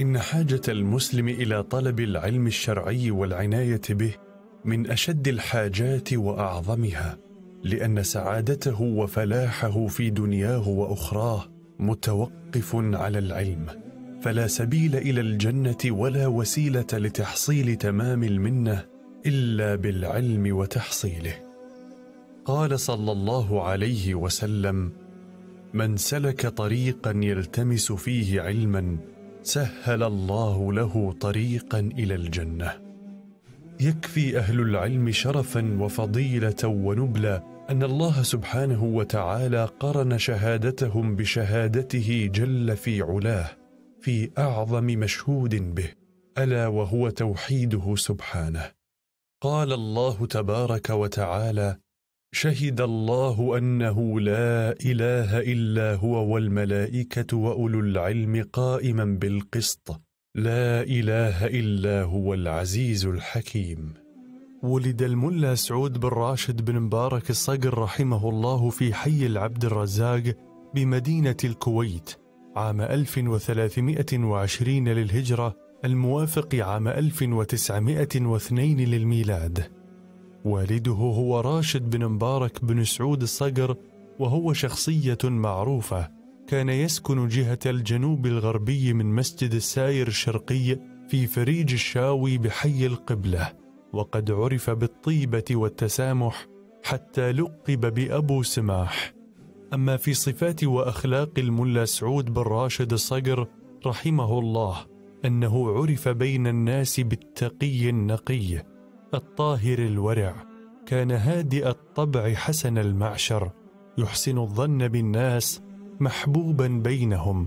إن حاجة المسلم إلى طلب العلم الشرعي والعناية به من أشد الحاجات وأعظمها، لأن سعادته وفلاحه في دنياه وأخراه متوقف على العلم، فلا سبيل إلى الجنة ولا وسيلة لتحصيل تمام المنة إلا بالعلم وتحصيله. قال صلى الله عليه وسلم: من سلك طريقا يلتمس فيه علما سهل الله له طريقا الى الجنه يكفي اهل العلم شرفا وفضيله ونبلا ان الله سبحانه وتعالى قرن شهادتهم بشهادته جل في علاه في اعظم مشهود به الا وهو توحيده سبحانه قال الله تبارك وتعالى شهد الله أنه لا إله إلا هو والملائكة وأولو العلم قائما بالقسط لا إله إلا هو العزيز الحكيم ولد الملا سعود بن راشد بن مبارك الصقر رحمه الله في حي العبد الرزاق بمدينة الكويت عام 1320 للهجرة الموافق عام 1902 للميلاد والده هو راشد بن مبارك بن سعود الصقر وهو شخصية معروفة كان يسكن جهة الجنوب الغربي من مسجد الساير الشرقي في فريج الشاوي بحي القبلة وقد عرف بالطيبة والتسامح حتى لقب بأبو سماح أما في صفات وأخلاق الملا سعود بن راشد الصقر رحمه الله أنه عرف بين الناس بالتقي النقي الطاهر الورع كان هادئ الطبع حسن المعشر يحسن الظن بالناس محبوبا بينهم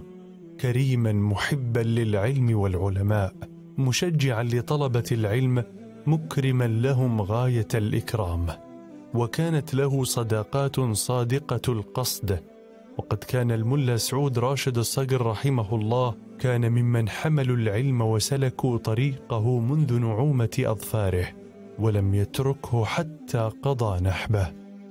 كريما محبا للعلم والعلماء مشجعا لطلبه العلم مكرما لهم غايه الاكرام وكانت له صداقات صادقه القصد وقد كان الملا سعود راشد الصقر رحمه الله كان ممن حملوا العلم وسلكوا طريقه منذ نعومه اظفاره ولم يتركه حتى قضى نحبه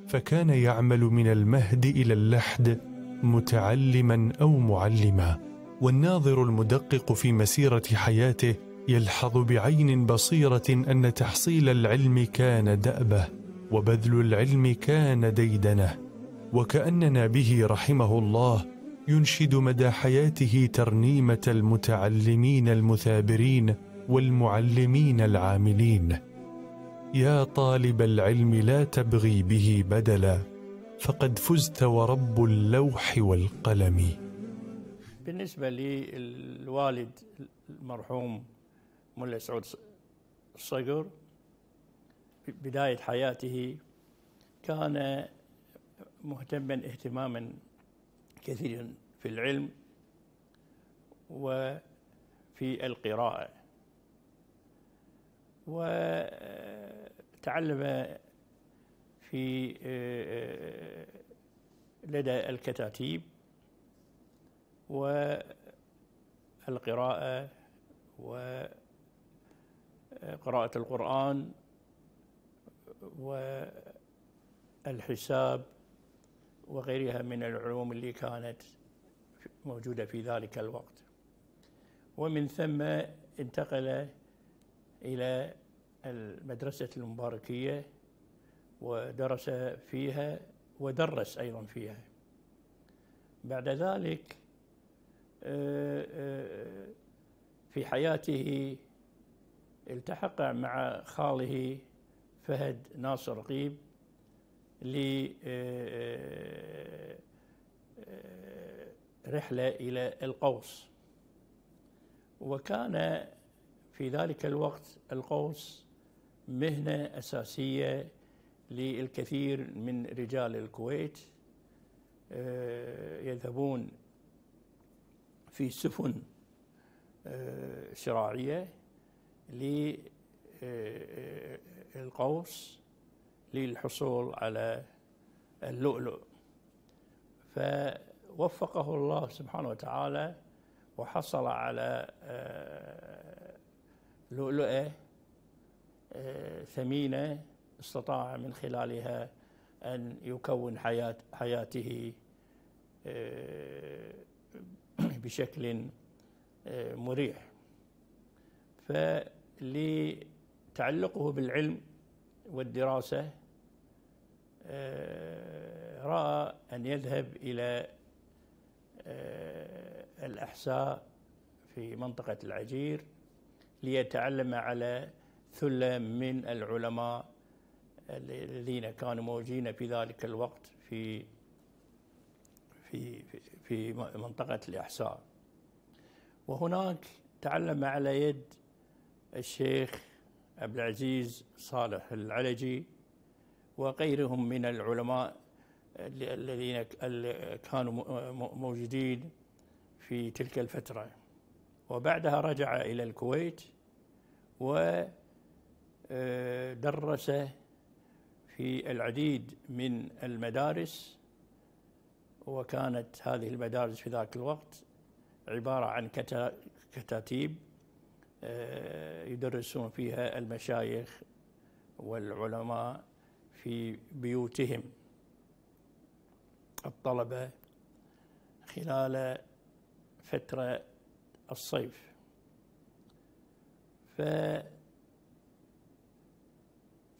فكان يعمل من المهد الى اللحد متعلما او معلما والناظر المدقق في مسيره حياته يلحظ بعين بصيره ان تحصيل العلم كان دابه وبذل العلم كان ديدنه وكاننا به رحمه الله ينشد مدى حياته ترنيمه المتعلمين المثابرين والمعلمين العاملين يا طالب العلم لا تبغي به بدلا فقد فزت ورب اللوح والقلم بالنسبة لي الوالد المرحوم ملا سعود الصقر بداية حياته كان مهتما اهتماما كثيرا في العلم وفي القراءة وتعلم في آه، آه، آه، لدى الكتاتيب والقراءة وقراءة القرآن والحساب وغيرها من العلوم اللي كانت موجودة في ذلك الوقت ومن ثم انتقل إلى المدرسة المباركية ودرس فيها ودرس أيضا فيها بعد ذلك آه، آه، في حياته التحق مع خاله فهد ناصر قيب لرحلة آه، إلى القوس وكان في ذلك الوقت القوس مهنة أساسية للكثير من رجال الكويت آه، يذهبون في سفن آه، شراعية للقوس آه، للحصول على اللؤلؤ فوفقه الله سبحانه وتعالى وحصل على لؤلؤه ثمينة استطاع من خلالها أن يكون حياة حياته آه، بشكل آه، مريح فلتعلقه بالعلم والدراسة آه، رأى أن يذهب إلى الأحساء في منطقة العجير ليتعلم على ثلة من العلماء الذين كانوا موجودين في ذلك الوقت في في في منطقة الإحساء وهناك تعلم على يد الشيخ عبد العزيز صالح العلجي وغيرهم من العلماء الذين كانوا موجودين في تلك الفترة وبعدها رجع إلى الكويت و درس في العديد من المدارس وكانت هذه المدارس في ذاك الوقت عبارة عن كتاتيب آه، يدرسون فيها المشايخ والعلماء في بيوتهم الطلبة خلال فترة الصيف ف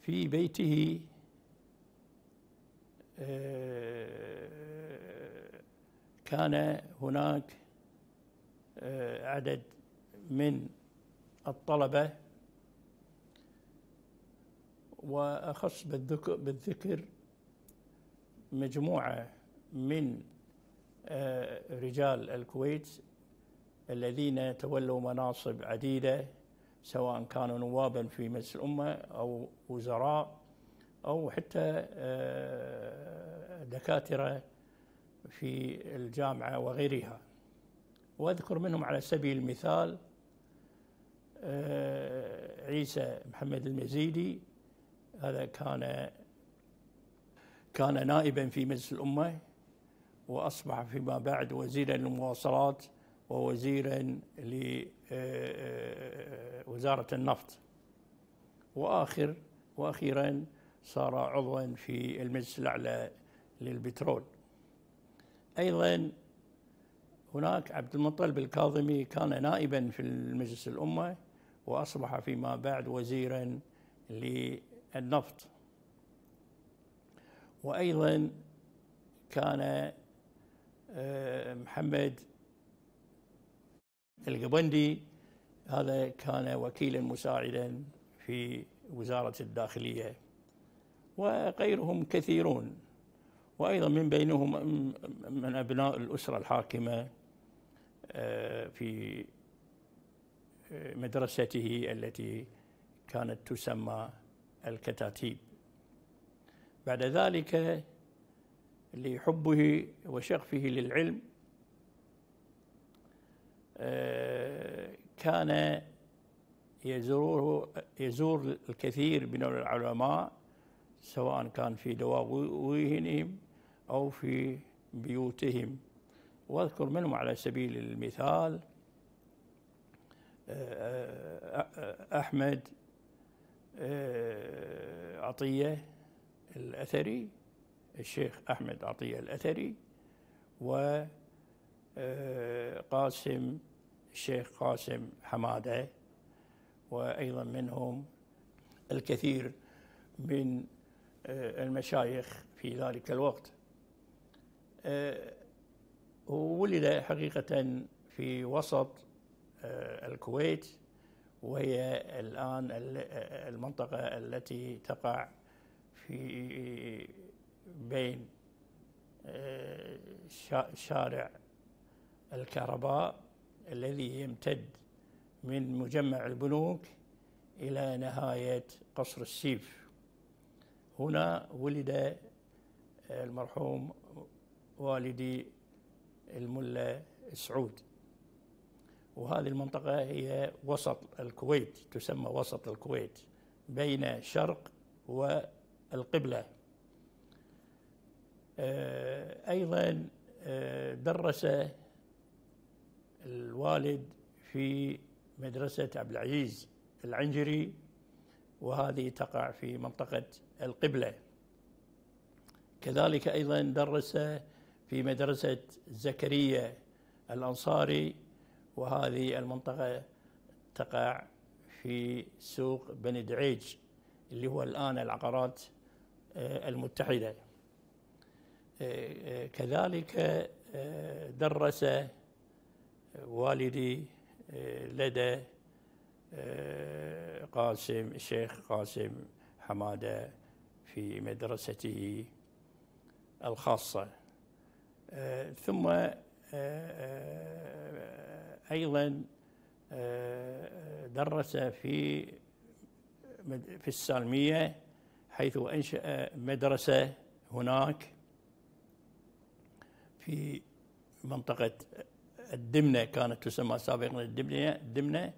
في بيته آه، كان هناك آه، عدد من الطلبة وأخص بالذكر مجموعة من آه، رجال الكويت الذين تولوا مناصب عديدة سواء كانوا نوابا في مجلس الامه او وزراء او حتى آه، دكاتره في الجامعه وغيرها واذكر منهم على سبيل المثال آه، عيسى محمد المزيدي هذا كان كان نائبا في مجلس الامه واصبح فيما بعد وزيرا للمواصلات ووزيرا لوزارة آه، آه، آه، النفط وآخر وأخيرا صار عضوا في المجلس الأعلى للبترول أيضا هناك عبد المطلب الكاظمي كان نائبا في المجلس الأمة وأصبح فيما بعد وزيرا للنفط وأيضا كان محمد القبندي هذا كان وكيلا مساعدا في وزارة الداخلية وغيرهم كثيرون وأيضا من بينهم من أبناء الأسرة الحاكمة آه، في آه، مدرسته التي كانت تسمى الكتاتيب بعد ذلك لحبه وشغفه للعلم آه، كان يزوره يزور الكثير من العلماء سواء كان في دواوينهم أو في بيوتهم واذكر منهم على سبيل المثال آه، آه، أحمد آه، عطية الأثري الشيخ أحمد عطية الأثري وقاسم الشيخ قاسم حماده وايضا منهم الكثير من آه، المشايخ في ذلك الوقت آه، ولد حقيقة في وسط آه، الكويت وهي الآن المنطقة التي تقع في بين شارع الكهرباء الذي يمتد من مجمع البنوك إلى نهاية قصر السيف هنا ولد المرحوم والدي الملا سعود وهذه المنطقة هي وسط الكويت تسمى وسط الكويت بين شرق والقبلة آه، أيضا آه، درس الوالد في مدرسة عبد العزيز العنجري وهذه تقع في منطقة القبلة كذلك أيضا درس في مدرسة زكريا الأنصاري وهذه المنطقة تقع في سوق بني دعيج اللي هو الآن العقارات آه، المتحدة آه، آه، كذلك درس والدي آه، لدى آه، قاسم الشيخ قاسم حماده في مدرسته الخاصه آه، ثم ايضا درس في في السالميه حيث انشا مدرسه هناك في منطقه الدمنة كانت تسمى سابقا الدمنة الدمنة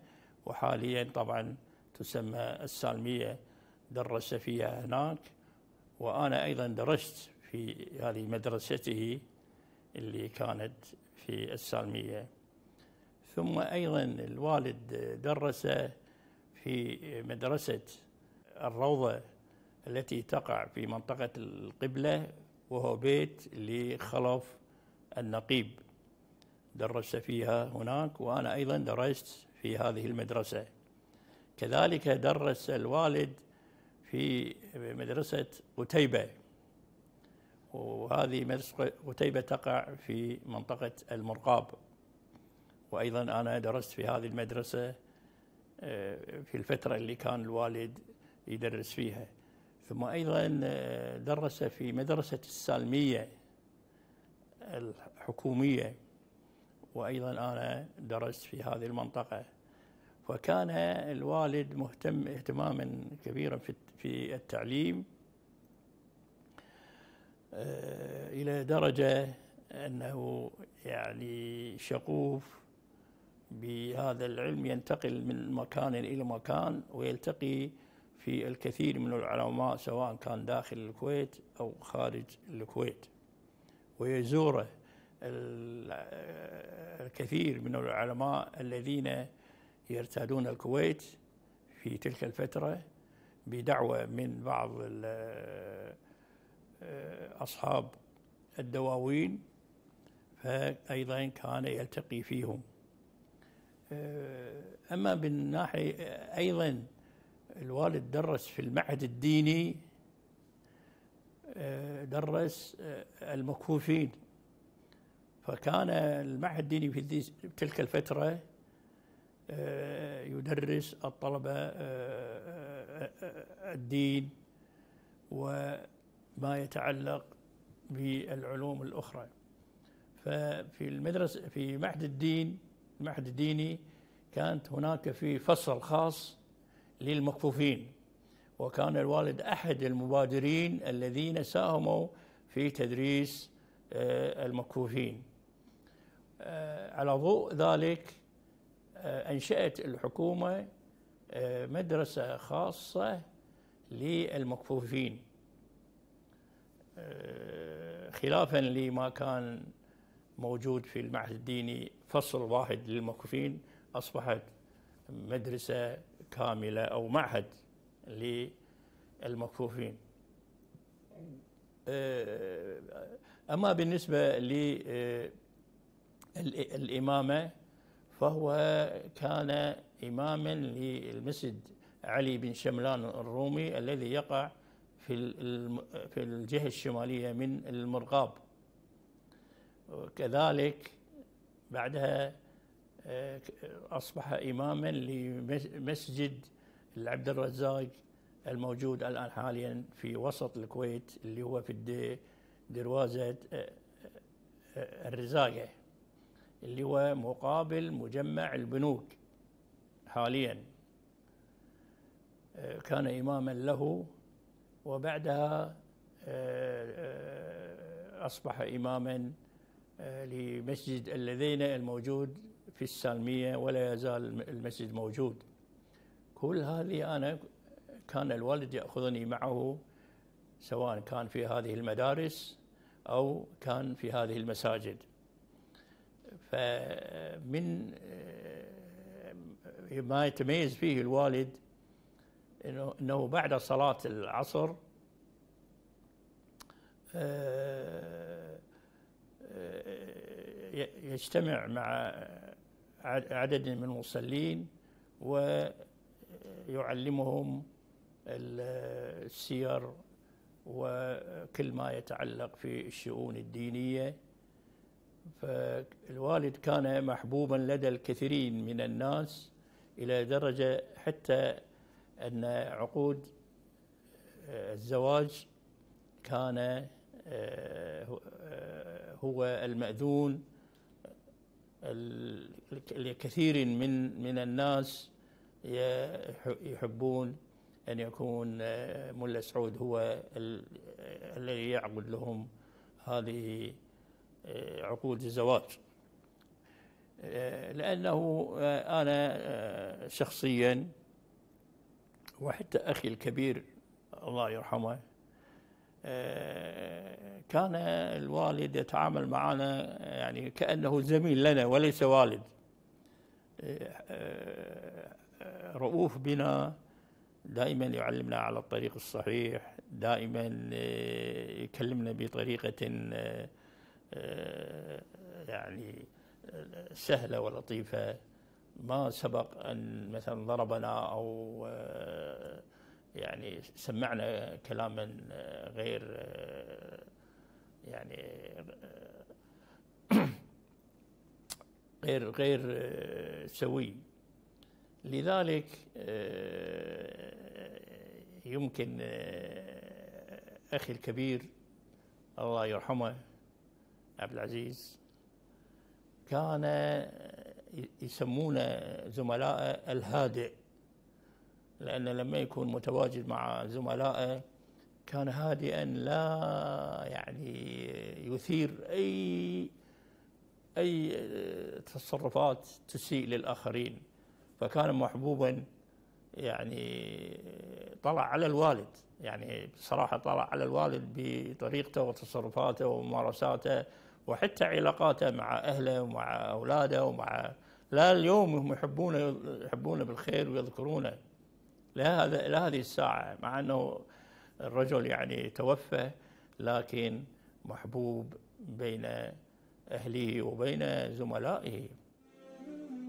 وحاليا طبعا تسمى السالمية درس فيها هناك وأنا أيضا درست في هذه مدرسته اللي كانت في السالمية ثم أيضا الوالد درس في مدرسة الروضة التي تقع في منطقة القبلة وهو بيت لخلف النقيب درست فيها هناك وأنا أيضا درست في هذه المدرسة كذلك درس الوالد في مدرسة قتيبة وهذه مدرسة قتيبة تقع في منطقة المرقاب وأيضا أنا درست في هذه المدرسة آه، في الفترة اللي كان الوالد يدرس فيها ثم أيضا آه، درس في مدرسة السالمية الحكومية وأيضا أنا درست في هذه المنطقة فكان الوالد مهتم اهتماما كبيرا في التعليم آه، إلى درجة أنه يعني شغوف بهذا العلم ينتقل من مكان إلى مكان ويلتقي في الكثير من العلماء سواء كان داخل الكويت أو خارج الكويت ويزوره الكثير من العلماء الذين يرتادون الكويت في تلك الفترة بدعوة من بعض أصحاب الدواوين فأيضا كان يلتقي فيهم أما بالناحية أيضا الوالد درس في المعهد الديني درس المكفوفين فكان المعهد الديني في تلك الفترة آه، يدرس الطلبة آه، آه، الدين وما يتعلق بالعلوم الأخرى ففي المدرسة في معهد الدين المعهد الديني كانت هناك في فصل خاص للمكفوفين وكان الوالد أحد المبادرين الذين ساهموا في تدريس المكفوفين آه، على ضوء ذلك آه، أنشأت الحكومة آه، مدرسة خاصة للمكفوفين خلافا لما كان موجود في المعهد الديني فصل واحد للمكفوفين أصبحت مدرسة كاملة أو معهد للمكفوفين أما بالنسبة ل الإمامة فهو كان إماما للمسجد علي بن شملان الرومي الذي يقع في في الجهة الشمالية من المرغاب كذلك بعدها آه، أصبح إماما لمسجد العبد الرزاق الموجود الآن حاليا في وسط الكويت اللي هو في دروازة آه، آه، الرزاقة اللي هو مقابل مجمع البنوك حاليا آه، كان إماما له وبعدها آه، آه، أصبح إماما لمسجد الذين الموجود في السالمية ولا يزال المسجد موجود كل هذه أنا كان الوالد يأخذني معه سواء كان في هذه المدارس أو كان في هذه المساجد فمن آه، ما يتميز فيه الوالد انه بعد صلاه العصر آه، آه، يجتمع مع عدد من المصلين ويعلمهم السير وكل ما يتعلق في الشؤون الدينيه فالوالد كان محبوبا لدى الكثيرين من الناس إلى درجة حتى أن عقود آه، الزواج كان آه، آه، هو المأذون لكثير من من الناس يحبون أن يكون ملا سعود هو الذي يعقد لهم هذه آه، عقود الزواج آه، لأنه آه، أنا شخصيا وحتى أخي الكبير الله يرحمه كان الوالد يتعامل معنا يعني كأنه زميل لنا وليس والد رؤوف بنا دائما يعلمنا على الطريق الصحيح دائما يكلمنا بطريقة آه، يعني آه، سهلة ولطيفة ما سبق أن مثلا ضربنا أو آه، يعني سمعنا كلاما غير يعني غير غير سوي لذلك يمكن أخي الكبير الله يرحمه عبد العزيز كان يسمونه زملائه الهادئ لأن لما يكون متواجد مع زملائه كان هادئا لا يعني يثير أي أي تصرفات تسيء للآخرين فكان محبوبا يعني طلع على الوالد يعني بصراحة طلع على الوالد بطريقته وتصرفاته وممارساته وحتى علاقاته مع أهله ومع أولاده ومع لا اليوم هم يحبونه يحبونه بالخير ويذكرونه لا هذا لا هذه الساعة مع أنه الرجل يعني توفى لكن محبوب بين أهله وبين زملائه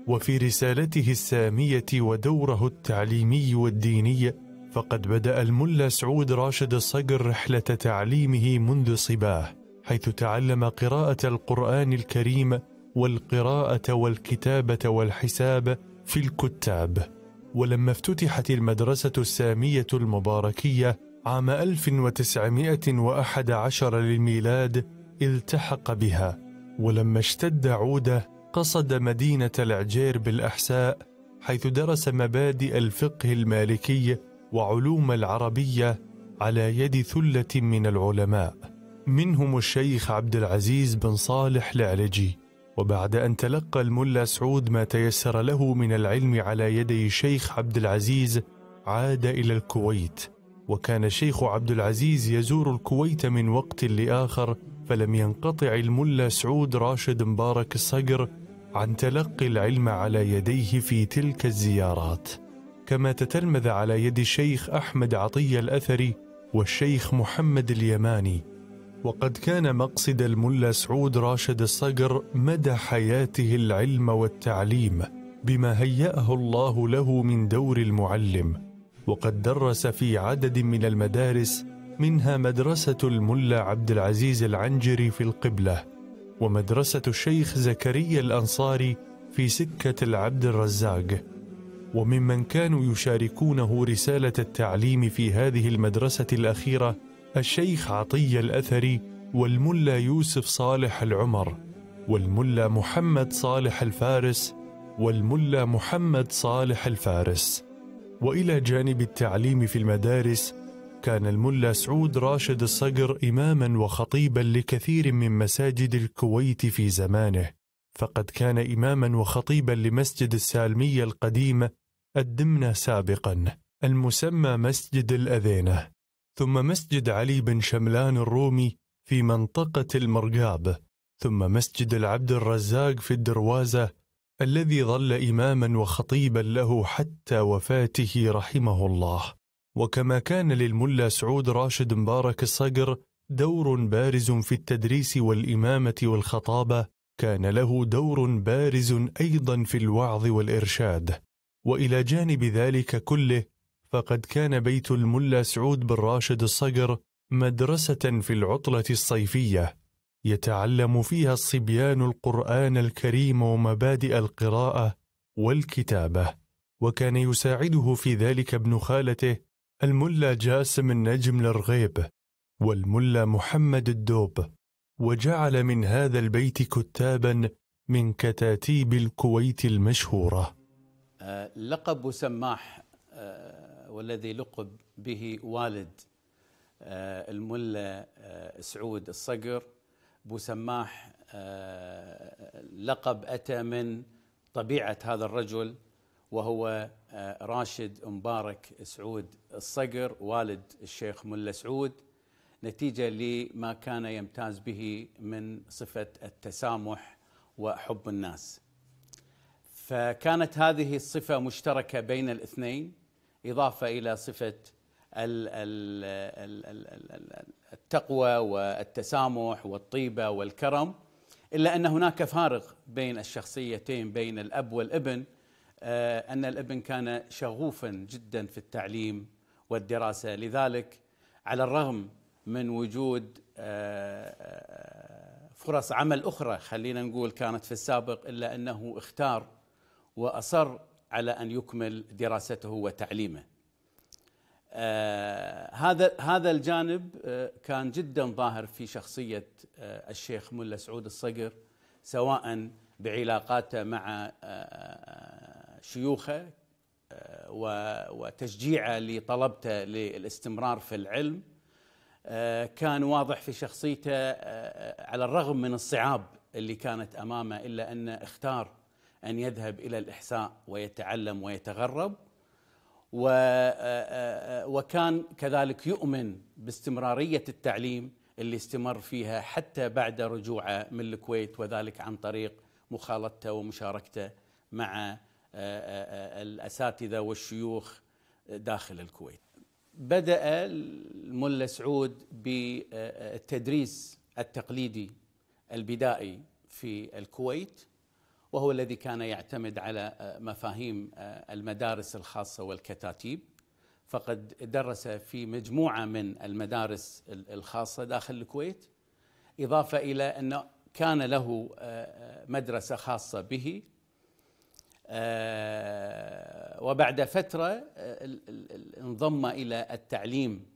وفي رسالته الساميه ودوره التعليمي والديني فقد بدا الملا سعود راشد الصقر رحله تعليمه منذ صباه حيث تعلم قراءه القران الكريم والقراءه والكتابه والحساب في الكتاب ولما افتتحت المدرسه الساميه المباركيه عام 1911 للميلاد التحق بها ولما اشتد عوده قصد مدينة العجير بالأحساء حيث درس مبادئ الفقه المالكي وعلوم العربية على يد ثلة من العلماء منهم الشيخ عبد العزيز بن صالح العلجي وبعد أن تلقى الملا سعود ما تيسر له من العلم على يدي الشيخ عبد العزيز عاد إلى الكويت وكان الشيخ عبد العزيز يزور الكويت من وقت لآخر فلم ينقطع الملا سعود راشد مبارك الصقر عن تلقي العلم على يديه في تلك الزيارات كما تتلمذ على يد الشيخ احمد عطيه الاثري والشيخ محمد اليماني وقد كان مقصد الملا سعود راشد الصقر مدى حياته العلم والتعليم بما هيأه الله له من دور المعلم وقد درس في عدد من المدارس منها مدرسة الملا عبد العزيز العنجري في القبلة ومدرسة الشيخ زكريا الأنصاري في سكة العبد الرزاق وممن كانوا يشاركونه رسالة التعليم في هذه المدرسة الأخيرة الشيخ عطية الأثري والملا يوسف صالح العمر والملا محمد صالح الفارس والملا محمد صالح الفارس والى جانب التعليم في المدارس كان الملا سعود راشد الصقر إماما وخطيبا لكثير من مساجد الكويت في زمانه فقد كان إماما وخطيبا لمسجد السالمية القديم الدمنة سابقا المسمى مسجد الأذينة ثم مسجد علي بن شملان الرومي في منطقة المرقاب ثم مسجد العبد الرزاق في الدروازة الذي ظل إماما وخطيبا له حتى وفاته رحمه الله وكما كان للملا سعود راشد مبارك الصقر دور بارز في التدريس والإمامة والخطابة كان له دور بارز أيضا في الوعظ والإرشاد وإلى جانب ذلك كله فقد كان بيت الملا سعود بن راشد الصقر مدرسة في العطلة الصيفية يتعلم فيها الصبيان القرآن الكريم ومبادئ القراءة والكتابة وكان يساعده في ذلك ابن خالته الملا جاسم النجم الرغيب والملا محمد الدوب وجعل من هذا البيت كتابا من كتاتيب الكويت المشهوره آه، لقب سماح آه، والذي لقب به والد آه، الملا سعود الصقر بوسماح لقب أتى من طبيعة هذا الرجل وهو آه، راشد مبارك سعود الصقر والد الشيخ ملا سعود نتيجة لما كان يمتاز به من صفة التسامح وحب الناس فكانت هذه الصفة مشتركة بين الاثنين إضافة إلى صفة التقوى والتسامح والطيبة والكرم إلا أن هناك فارق بين الشخصيتين بين الأب والابن آه، أن الابن كان شغوفا جدا في التعليم والدراسة لذلك على الرغم من وجود آه، آه، فرص عمل أخرى خلينا نقول كانت في السابق إلا أنه اختار وأصر على أن يكمل دراسته وتعليمه هذا هذا الجانب كان جدا ظاهر في شخصية الشيخ ملا سعود الصقر سواء بعلاقاته مع شيوخه آه، وتشجيعه لطلبته للاستمرار في العلم آه، كان واضح في شخصيته آه، على الرغم من الصعاب اللي كانت امامه الا انه اختار ان يذهب الى الاحساء ويتعلم ويتغرب وكان كذلك يؤمن باستمراريه التعليم اللي استمر فيها حتى بعد رجوعه من الكويت وذلك عن طريق مخالطته ومشاركته مع الاساتذه والشيوخ داخل الكويت. بدأ الملا سعود بالتدريس التقليدي البدائي في الكويت وهو الذي كان يعتمد على مفاهيم المدارس الخاصه والكتاتيب فقد درس في مجموعه من المدارس الخاصه داخل الكويت اضافه الى انه كان له مدرسه خاصه به آه، وبعد فترة آه، انضم إلى التعليم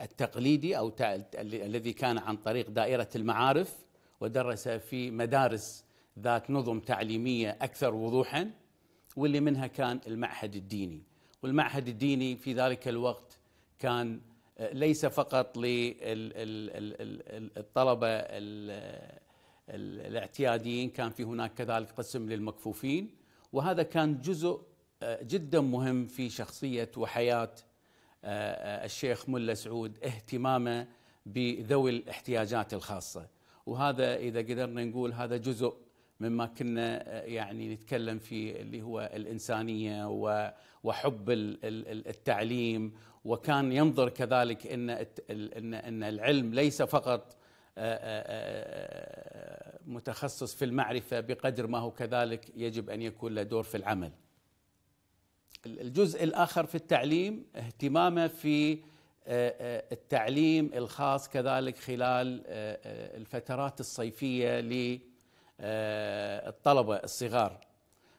التقليدي أو الذي كان عن طريق دائرة المعارف ودرس في مدارس ذات نظم تعليمية أكثر وضوحا واللي منها كان المعهد الديني والمعهد الديني في ذلك الوقت كان آه، ليس فقط للطلبة الاعتياديين كان في هناك كذلك قسم للمكفوفين وهذا كان جزء آه، جدا مهم في شخصية وحياة آه، آه، الشيخ ملا سعود اهتمامه بذوي الاحتياجات الخاصة وهذا إذا قدرنا نقول هذا جزء مما كنا يعني نتكلم فيه اللي هو الإنسانية وحب التعليم وكان ينظر كذلك إن, إن, إن العلم ليس فقط آه، آه، آه، متخصص في المعرفه بقدر ما هو كذلك يجب ان يكون له دور في العمل. الجزء الاخر في التعليم اهتمامه في التعليم الخاص كذلك خلال الفترات الصيفيه للطلبه الصغار.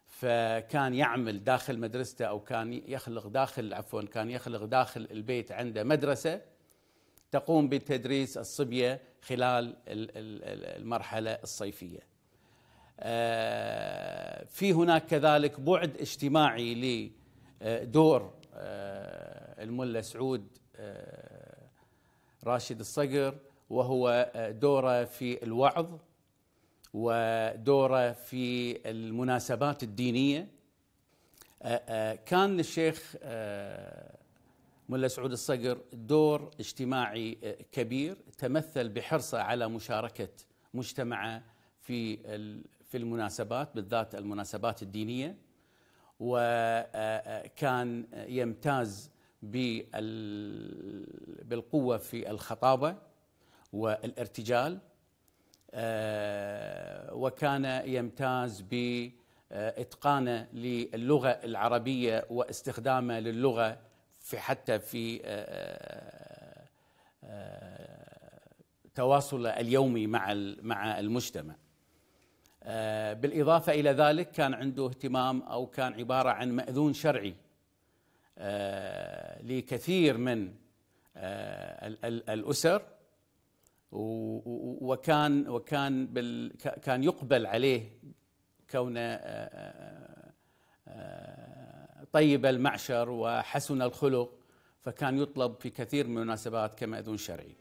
فكان يعمل داخل مدرسته او كان يخلق داخل عفوا كان يخلق داخل البيت عنده مدرسه تقوم بتدريس الصبية خلال المرحلة الصيفية آه، في هناك كذلك بعد اجتماعي لدور آه، آه، الملا سعود راشد الصقر وهو دوره في الوعظ ودوره في المناسبات الدينيه كان للشيخ ملا سعود الصقر دور اجتماعي آه، كبير تمثل بحرصه على مشاركه مجتمعه في في المناسبات بالذات المناسبات الدينيه وكان آه، آه، يمتاز بالقوه في الخطابه والارتجال وكان يمتاز باتقانه للغه العربيه واستخدامه للغه في حتى في آه، آه، آه، تواصله اليومي مع مع المجتمع. بالاضافه الى ذلك كان عنده اهتمام او كان عباره عن ماذون شرعي لكثير من الاسر وكان وكان بال كان يقبل عليه كونه طيب المعشر وحسن الخلق فكان يطلب في كثير من المناسبات كمأذون شرعي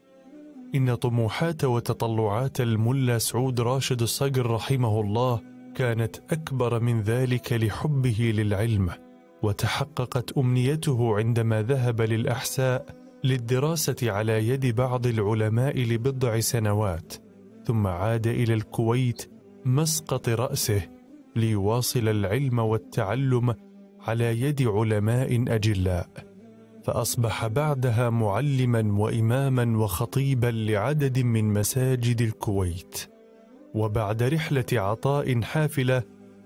إن طموحات وتطلعات الملا سعود راشد الصقر رحمه الله كانت أكبر من ذلك لحبه للعلم وتحققت أمنيته عندما ذهب للأحساء للدراسة على يد بعض العلماء لبضع سنوات ثم عاد إلى الكويت مسقط رأسه ليواصل العلم والتعلم على يد علماء اجلاء فاصبح بعدها معلما واماما وخطيبا لعدد من مساجد الكويت وبعد رحله عطاء حافله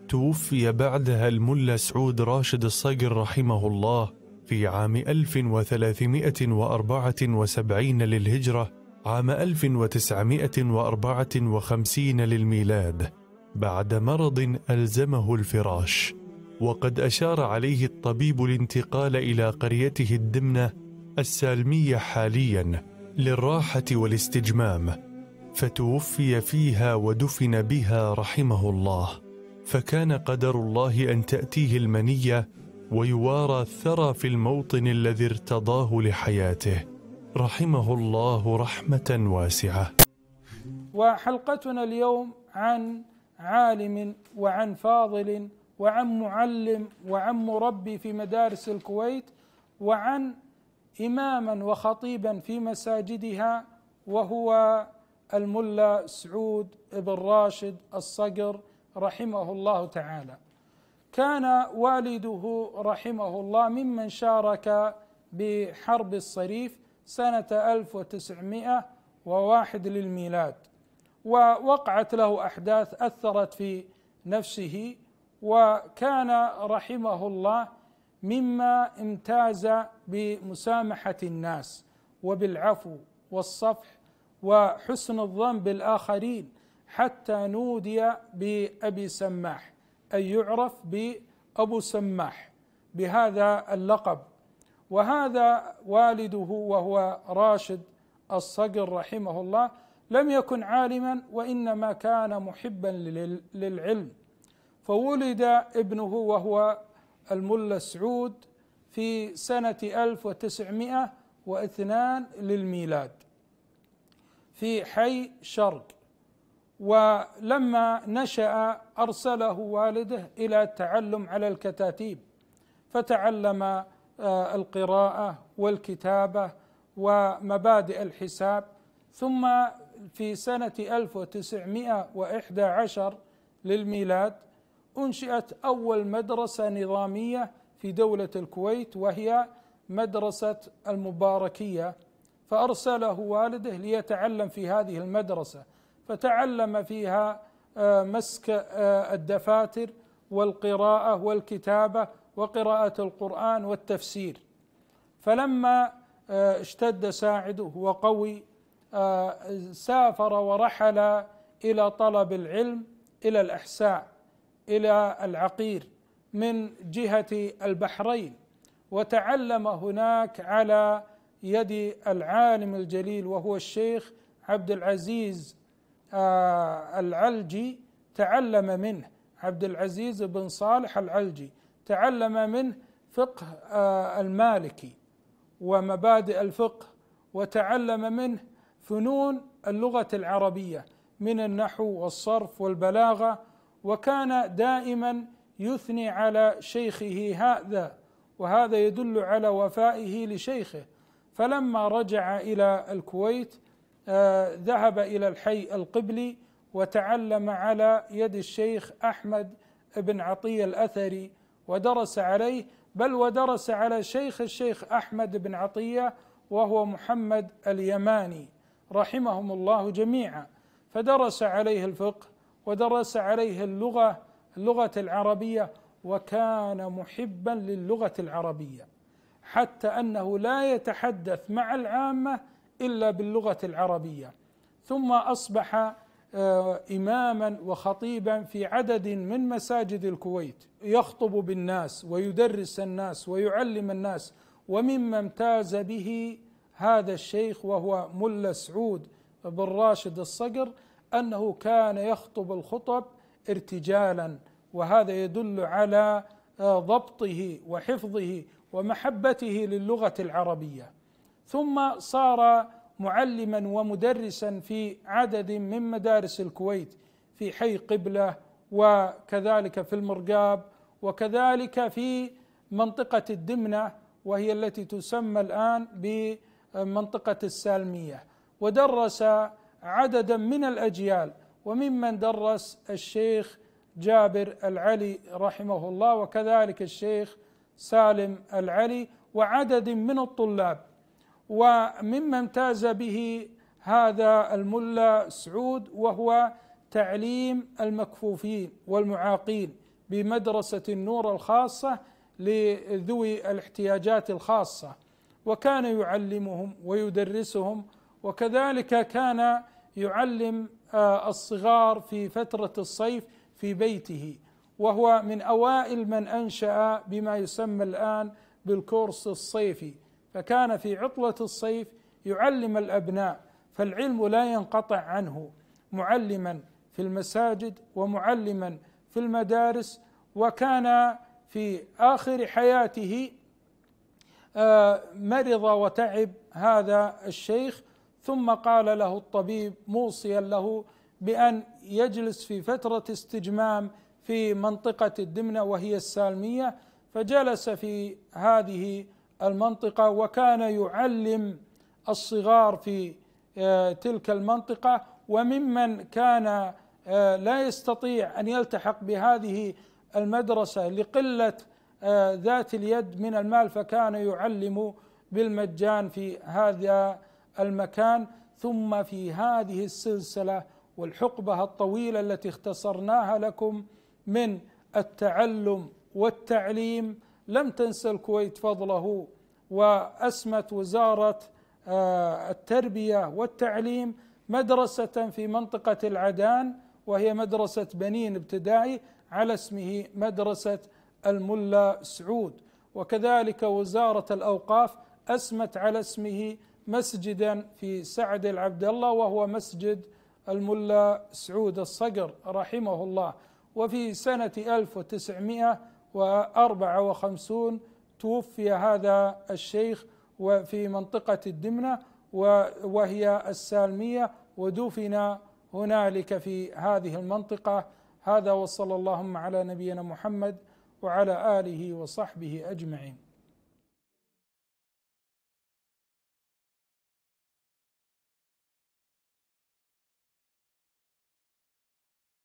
توفي بعدها الملا سعود راشد الصقر رحمه الله في عام 1374 للهجرة عام 1954 للميلاد بعد مرض ألزمه الفراش وقد أشار عليه الطبيب الانتقال إلى قريته الدمنة السالمية حاليا للراحة والاستجمام فتوفي فيها ودفن بها رحمه الله فكان قدر الله أن تأتيه المنية ويوارى الثرى في الموطن الذي ارتضاه لحياته رحمه الله رحمة واسعة وحلقتنا اليوم عن عالم وعن فاضل وعن معلم وعن مربي في مدارس الكويت وعن إماما وخطيبا في مساجدها وهو الملا سعود بن راشد الصقر رحمه الله تعالى كان والده رحمه الله ممن شارك بحرب الصريف سنة 1901 للميلاد ووقعت له أحداث أثرت في نفسه وكان رحمه الله مما امتاز بمسامحه الناس وبالعفو والصفح وحسن الظن بالاخرين حتى نودي بابي سماح اي يعرف بابو سماح بهذا اللقب وهذا والده وهو راشد الصقر رحمه الله لم يكن عالما وانما كان محبا للعلم فولد ابنه وهو الملا سعود في سنة 1902 للميلاد في حي شرق ولما نشأ أرسله والده إلى التعلم على الكتاتيب فتعلم آه، القراءة والكتابة ومبادئ الحساب ثم في سنة 1911 للميلاد انشئت اول مدرسه نظاميه في دوله الكويت وهي مدرسه المباركيه فارسله والده ليتعلم في هذه المدرسه فتعلم فيها آه، مسك آه، الدفاتر والقراءه والكتابه وقراءه القران والتفسير فلما آه، اشتد ساعده وقوي سافر ورحل الى طلب العلم الى الاحساء الى العقير من جهه البحرين وتعلم هناك على يد العالم الجليل وهو الشيخ عبد العزيز آه، العلجي تعلم منه عبد العزيز بن صالح العلجي تعلم منه فقه آه، المالكي ومبادئ الفقه وتعلم منه فنون اللغه العربيه من النحو والصرف والبلاغه وكان دائما يثني على شيخه هذا وهذا يدل على وفائه لشيخه فلما رجع الى الكويت آه، ذهب الى الحي القبلي وتعلم على يد الشيخ احمد بن عطيه الاثري ودرس عليه بل ودرس على شيخ الشيخ احمد بن عطيه وهو محمد اليماني رحمهم الله جميعا فدرس عليه الفقه ودرس عليه اللغه اللغه العربيه وكان محبا للغه العربيه حتى انه لا يتحدث مع العامه الا باللغه العربيه ثم اصبح آه، اماما وخطيبا في عدد من مساجد الكويت يخطب بالناس ويدرس الناس ويعلم الناس ومما امتاز به هذا الشيخ وهو ملا سعود بن راشد الصقر انه كان يخطب الخطب ارتجالا وهذا يدل على آه، ضبطه وحفظه ومحبته للغه العربيه ثم صار معلما ومدرسا في عدد من مدارس الكويت في حي قبله وكذلك في المرقاب وكذلك في منطقه الدمنه وهي التي تسمى الان بمنطقه السالميه ودرس عددا من الاجيال وممن درس الشيخ جابر العلي رحمه الله وكذلك الشيخ سالم العلي وعدد من الطلاب ومما امتاز به هذا الملا سعود وهو تعليم المكفوفين والمعاقين بمدرسه النور الخاصه لذوي الاحتياجات الخاصه وكان يعلمهم ويدرسهم وكذلك كان يعلم آه، الصغار في فتره الصيف في بيته وهو من اوائل من انشا بما يسمى الان بالكورس الصيفي فكان في عطله الصيف يعلم الابناء فالعلم لا ينقطع عنه معلما في المساجد ومعلما في المدارس وكان في اخر حياته آه، مرض وتعب هذا الشيخ ثم قال له الطبيب موصيا له بان يجلس في فتره استجمام في منطقه الدمنه وهي السالميه فجلس في هذه المنطقه وكان يعلم الصغار في آه، تلك المنطقه وممن كان آه، لا يستطيع ان يلتحق بهذه المدرسه لقله آه، ذات اليد من المال فكان يعلم بالمجان في هذا المكان ثم في هذه السلسله والحقبه الطويله التي اختصرناها لكم من التعلم والتعليم لم تنسى الكويت فضله واسمت وزاره آه، التربيه والتعليم مدرسه في منطقه العدان وهي مدرسه بنين ابتدائي على اسمه مدرسه الملا سعود وكذلك وزاره الاوقاف اسمت على اسمه مسجدا في سعد العبد الله وهو مسجد الملا سعود الصقر رحمه الله وفي سنة 1954 توفي هذا الشيخ وفي منطقة الدمنة وهي السالمية ودفن هنالك في هذه المنطقة هذا وصلى اللهم على نبينا محمد وعلى آله وصحبه أجمعين